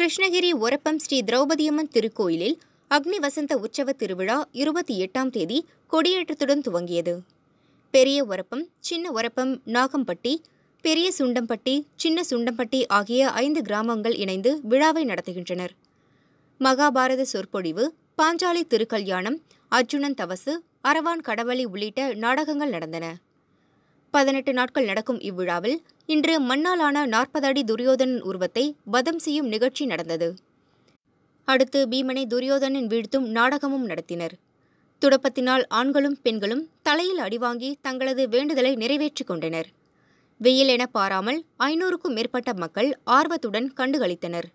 கிருஷ்ணகிரி ஒரப்பம் ஸ்ரீ திரௌபதியம்மன் திருக்கோயிலில் அக்னி வசந்த உற்சவ திருவிழா இருபத்தி எட்டாம் தேதி கொடியேற்றத்துடன் துவங்கியது பெரிய ஒரப்பம் சின்ன ஒரப்பம் நாகம்பட்டி பெரிய சுண்டம்பட்டி சின்ன சுண்டம்பட்டி ஆகிய ஐந்து கிராமங்கள் இணைந்து விழாவை நடத்துகின்றனர் மகாபாரத சொற்பொழிவு பாஞ்சாலை திருக்கல்யாணம் அர்ஜுனன் தவசு அரவான் கடவளி உள்ளிட்ட நாடகங்கள் நடந்தன பதினெட்டு நாட்கள் நடக்கும் இவ்விழாவில் இன்று மன்னாலான நாற்பது அடி துரியோதனன் உருவத்தை வதம் செய்யும் நிகழ்ச்சி நடந்தது அடுத்து பீமனை துரியோதனன் வீழ்த்தும் நாடகமும் நடத்தினர் துடப்பத்தினால் ஆண்களும் பெண்களும் தலையில் அடிவாங்கி தங்களது வேண்டுதலை நிறைவேற்றிக் கொண்டனர் வெயில் என பாராமல் ஐநூறுக்கும் மேற்பட்ட மக்கள் ஆர்வத்துடன் கண்டுகளித்தனர்